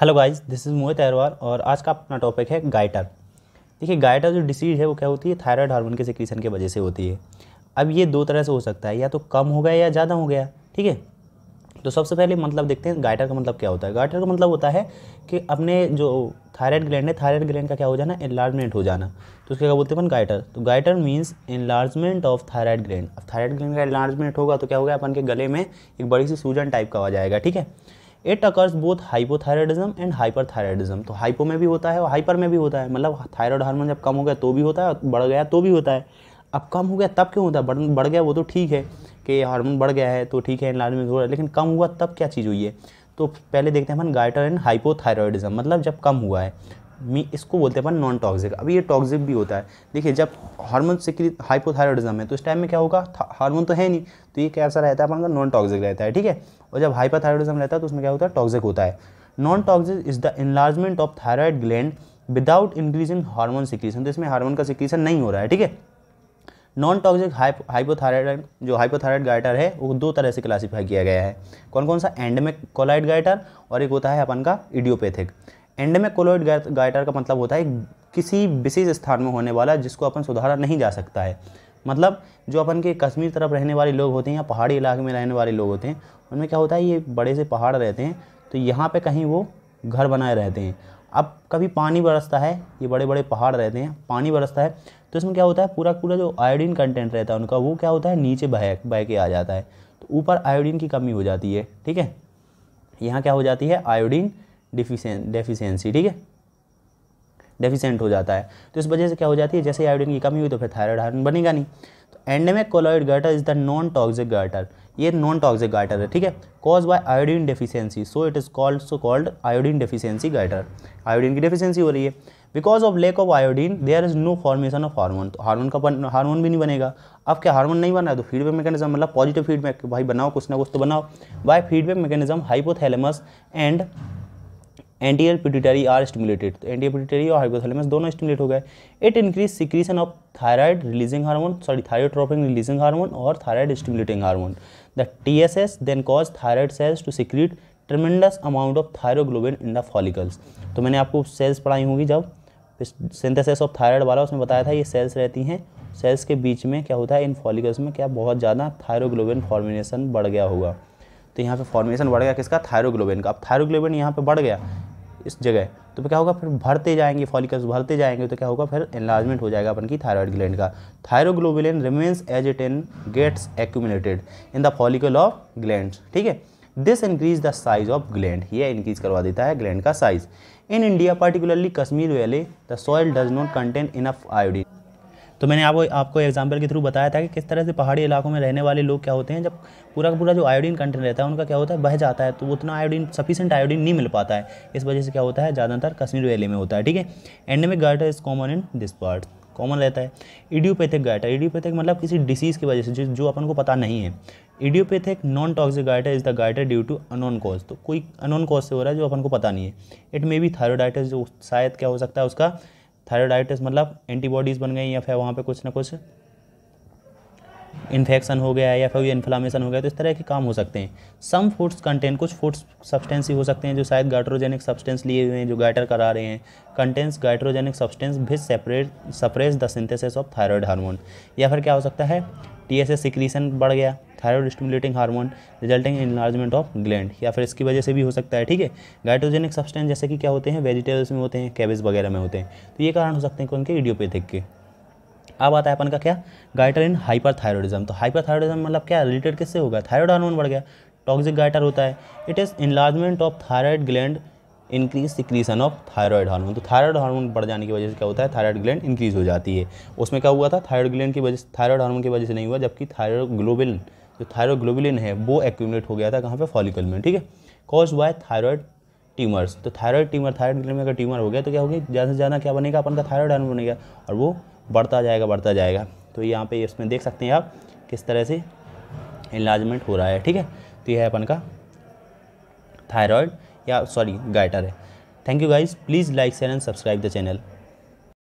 hello guys this is Mohit Aharwal और आज का अपना टॉपिक है गाइटर देखिए गाइटर जो डिसीज है वो क्या होती है थायराइड हार्मोन के सिक्रीशन की वजह से होती है अब ये दो तरह से हो सकता है या तो कम हो गया या ज़्यादा हो गया ठीक है तो सबसे पहले मतलब देखते हैं गाइटर का मतलब क्या होता है गाइटर का मतलब होता है कि अपने जो थायराइड ग्लैंड है थायराइड ग्लैंड का क्या हो जाना इन्लार्जमेंट हो जाना तो उसके क्या बोलते हैं अपन गाइटर तो goitre means enlargement of thyroid gland अब थायराइड ग्लैंड का इन्लार्जमेंट होगा तो क्या होगा अपन के गले में एक बड़ी सी सूजन टाइप का आ जाएगा ठीक है it occurs both hypothyroidism and hyperthyroidism तो हाइपो में भी होता है और हाइपर में भी होता है मतलब थायराइड हार्मोन जब कम हो गया तो भी होता है और बढ़ गया तो भी होता है अब कम हो गया तब क्यों होता है बढ़ बढ़ गया वो तो ठीक है कि हार्मोन बढ़ गया है तो ठीक है एनलार्जमेंट में जोड़ा लेकिन कम हुआ तब क्या चीज़ हुई है तो पहले देखते हैं अपन गाइटर एंड हाइपोथायरॉयडिज्म मतलब जब कम हुआ है मी इसको बोलते हैं अपन नॉन टॉक्सिक अभी ये टॉक्सिक भी होता है देखिए जब हार्मोन सिक्रित हाइपोथायरॉयडिज्म है तो इस टाइम में क्या होगा हार्मोन तो है नहीं तो ये कैसा रहता है अपन का नॉन टॉक्सिक रहता है ठीक है और जब हाइपोथायरॉयडिज्म रहता है तो उसमें क्या होता है टॉक्सिक होता है non toxic is the enlargement of thyroid gland without increasing hormone secretion तो इसमें हार्मोन का सिक्रीशन नहीं हो रहा है ठीक है नॉन टॉक्सिक हाइपोथायराइड जो हाइपोथायराइड गाइटर है वो दो तरह से क्लासीफाई किया गया है कौन कौन सा एंडमिक कोलाइड गाइटर और एक होता है अपन का idiopathic endemic colloid goitre का मतलब होता है किसी विशेष स्थान में होने वाला जिसको अपन सुधारा नहीं जा सकता है मतलब जो अपन के कश्मीर तरफ रहने वाले लोग होते हैं या पहाड़ी इलाके में रहने वाले लोग होते हैं उनमें क्या होता है ये बड़े से पहाड़ रहते हैं तो यहाँ पे कहीं वो घर बनाए रहते हैं अब कभी पानी बरसता है ये बड़े बड़े पहाड़ रहते हैं पानी बरसता है तो इसमें क्या होता है पूरा पूरा जो आयोडीन कंटेंट रहता है उनका वो क्या होता है नीचे बह बह के आ जाता है तो ऊपर आयोडीन की कमी हो जाती है ठीक है यहाँ क्या हो जाती है आयोडीन डिफिशेंट डेफिशिएंसी ठीक है डेफिशेंट हो जाता है तो इस वजह से क्या हो जाती है जैसे आयोडीन की कमी हुई तो फिर थायराइड हार्मोन बनेगा नहीं तो endemic colloid goitre is the non toxic goitre ये नॉन टॉक्सिक गार्टर है ठीक है cause by iodine deficiency so it is called so called iodine deficiency goitre iodine की डेफिशिएंसी हो रही है because of lack of iodine there is no formation of hormone तो hormone का हार्मोन भी नहीं बनेगा अब क्या हार्मोन नहीं बना है तो फीडबैक मैकेनिज्म मतलब पॉजिटिव फीडबैक भाई बनाओ कुछ ना कुछ तो बनाओ by feedback mechanism hypothalamus and anterior pituitary are stimulated तो एंटीरियर पिट्यूटरी और हाइपोथैलेमस दोनों स्टिमुलेट हो गए it increase secretion of thyroid releasing hormone sorry thyrotropin releasing hormone और thyroid stimulating hormone the T S S then cause thyroid cells to secrete tremendous amount of thyroglobulin in the follicles तो मैंने आपको sales पढ़ाई होंगी जब synthesis of thyroid वाला उसमें बताया था ये सेल्स रहती हैं सेल्स के बीच में क्या होता है इन फॉलिकल्स में क्या बहुत ज़्यादा थायरोग्लोबिन फॉर्मेशन बढ़ गया होगा तो यहाँ पे फॉर्मेशन बढ़ गया किसका थायरोग्लोबिन का अब थायरोग्लोबिन यहाँ पे बढ़ गया इस जगह तो क्या होगा फिर भरते जाएंगे फॉलिकल्स भरते जाएंगे तो क्या होगा फिर एनलार्जमेंट हो जाएगा अपन की थायरॉयड ग्लैंड का thyroglobulin remains as it in gets accumulated in the follicle of gland ठीक है this increase the size of gland ये इंक्रीज करवा देता है ग्लैंड का size in India particularly Kashmir valley the soil does not content enough iodine तो मैंने आपको आपको एग्जाम्पल के थ्रू बताया था कि किस तरह से पहाड़ी इलाकों में रहने वाले लोग क्या होते हैं जब पूरा का पूरा जो आयोडीन कंटेंट रहता है उनका क्या होता है बह जाता है तो उतना आयोडीन सफिशेंट आयोडीन नहीं मिल पाता है इस वजह से क्या होता है ज़्यादातर कश्मीर वैली में होता है ठीक है endemic goitre is common in this part common रहता है इडियोपैथिक गाइटर इडियोपैथिक मतलब किसी डिसीज़ की वजह से जो जो अपन को पता नहीं है idiopathic non toxic goitre is the goitre due to unknown cause तो कोई अनोन कॉज से हो रहा है जो अपन को पता नहीं है इट मे बी थायरोडाइटिस जो शायद क्या हो सकता है उसका थायरोडाइटिस मतलब एंटीबॉडीज़ बन गई या फिर वहाँ पे कुछ ना कुछ इन्फेक्शन हो गया या फिर इन्फ्लामेशन हो गया तो इस तरह के काम हो सकते हैं सम फूड्स कंटेंट कुछ फूड्स सब्सटेंस ही हो सकते हैं जो शायद गाइट्रोजेनिक सब्सटेंस लिए हुए हैं जो गाइटर करा रहे हैं कंटेंट्स गाइट्रोजेनिक सब्सटेंस भी separate suppress the synthesis of thyroid hormone या फिर क्या हो सकता है एस सिक्रीशन बढ़ गया thyroid stimulating hormone resulting in enlargement of gland या फिर इसकी वजह से भी हो सकता है ठीक है गाइट्रोजेनिक सब्सटेंस जैसे कि क्या होते हैं वेजिटेबल्स में होते हैं कैबेज वगैरह में होते हैं तो ये कारण हो सकते हैं कि उनके इडियोपैथिक के अब आता है अपन का क्या गाइटर इन हाइपरथायरॉयडिज्म तो हाइपरथायरॉयडिज्म मतलब क्या रिलेटेड किससे होगा थायरॉयड हार्मोन बढ़ गया टॉक्सिक गाइटर होता है it is enlargement of thyroid gland increase secretion of thyroid hormone तो थायरॉयड हार्मोन बढ़ जाने की वजह से क्या होता है थायरॉयड ग्लैंड इंक्रीज हो जाती है उसमें क्या हुआ था थायरॉयड ग्लैंड की वजह थायरॉयड हार्मोन की वजह से नहीं हुआ जबकि थायरोग्लोबिन जो थायरोग्लोबिलिन है वो एक्यूमलेट हो गया था कहाँ पर फॉलिकल में ठीक है कॉज बाय थायरॉयड ट्यूमर्स तो थायरॉयड ट्यूमर थायरॉयड ग्लैंड में अगर ट्यूमर हो गया तो क्या होगा ज़्यादा से ज़्यादा क्या बनेगा अपन का थायरॉयड हार्मोन बनेगा और वो बढ़ता जाएगा बढ़ता जाएगा तो यहाँ पे इसमें देख सकते हैं आप किस तरह से इलाजमेंट हो रहा है ठीक है तो यह है अपन का थायरॉयड या सॉरी गाइटर है thank you guys please like share and subscribe the channel